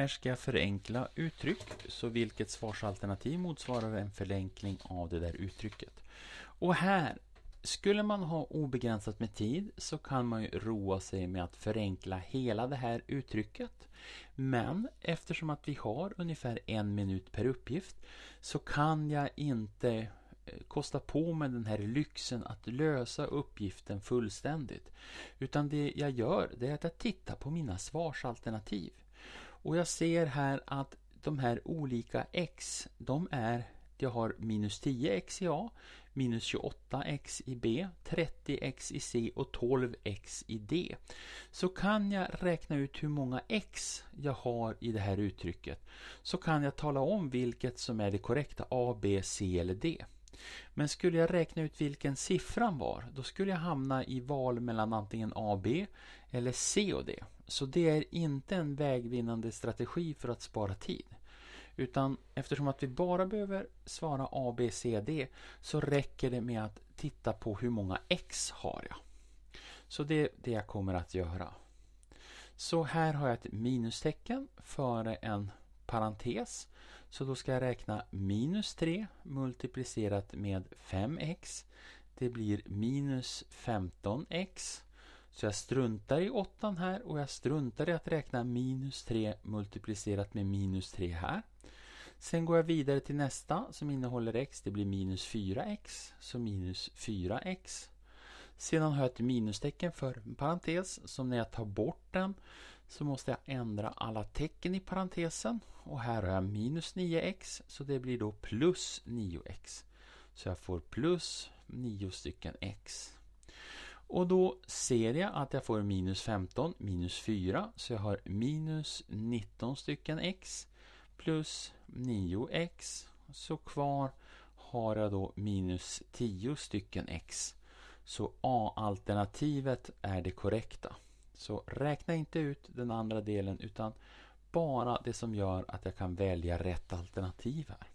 Här ska jag förenkla uttryck, så vilket svarsalternativ motsvarar en förenkling av det där uttrycket. Och här, skulle man ha obegränsat med tid så kan man ju roa sig med att förenkla hela det här uttrycket. Men eftersom att vi har ungefär en minut per uppgift så kan jag inte eh, kosta på mig den här lyxen att lösa uppgiften fullständigt. Utan det jag gör, det är att jag tittar på mina svarsalternativ. Och jag ser här att de här olika x, de är, jag har minus 10x i A, minus 28x i B, 30x i C och 12x i D. Så kan jag räkna ut hur många x jag har i det här uttrycket. Så kan jag tala om vilket som är det korrekta A, B, C eller D. Men skulle jag räkna ut vilken siffran var, då skulle jag hamna i val mellan antingen AB eller C och D. Så det är inte en vägvinnande strategi för att spara tid. Utan eftersom att vi bara behöver svara A, B, C, D så räcker det med att titta på hur många X har jag. Så det är det jag kommer att göra. Så här har jag ett minustecken före en parentes. Så då ska jag räkna minus 3 multiplicerat med 5x. Det blir minus 15x. Så jag struntar i 8 här och jag struntar i att räkna minus 3 multiplicerat med minus 3 här. Sen går jag vidare till nästa som innehåller x. Det blir minus 4x. Så minus 4x. Sedan har jag ett minustecken för parentes, som när jag tar bort den så måste jag ändra alla tecken i parentesen. Och här har jag minus 9x, så det blir då plus 9x. Så jag får plus 9 stycken x. Och då ser jag att jag får minus 15, minus 4, så jag har minus 19 stycken x plus 9x. Så kvar har jag då minus 10 stycken x. Så A-alternativet är det korrekta. Så räkna inte ut den andra delen utan bara det som gör att jag kan välja rätt alternativ här.